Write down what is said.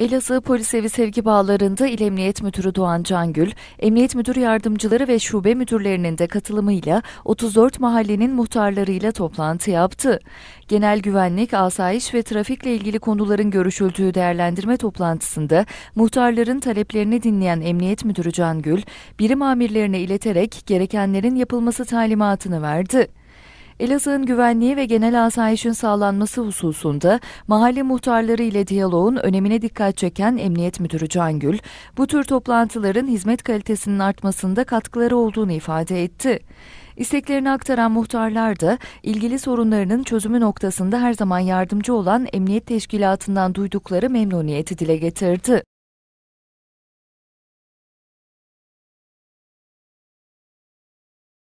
Elazığ Polis Evi Sevgi Bağları'nda İl Emniyet Müdürü Doğan Cangül, Emniyet Müdür Yardımcıları ve şube müdürlerinin de katılımıyla 34 mahallenin muhtarlarıyla toplantı yaptı. Genel güvenlik, asayiş ve trafikle ilgili konuların görüşüldüğü değerlendirme toplantısında muhtarların taleplerini dinleyen Emniyet Müdürü Cangül, birim amirlerine ileterek gerekenlerin yapılması talimatını verdi. Elazığ'ın güvenliği ve genel asayişin sağlanması hususunda mahalle muhtarları ile diyaloğun önemine dikkat çeken Emniyet Müdürü Cangül, bu tür toplantıların hizmet kalitesinin artmasında katkıları olduğunu ifade etti. İsteklerini aktaran muhtarlar da ilgili sorunlarının çözümü noktasında her zaman yardımcı olan Emniyet Teşkilatı'ndan duydukları memnuniyeti dile getirdi.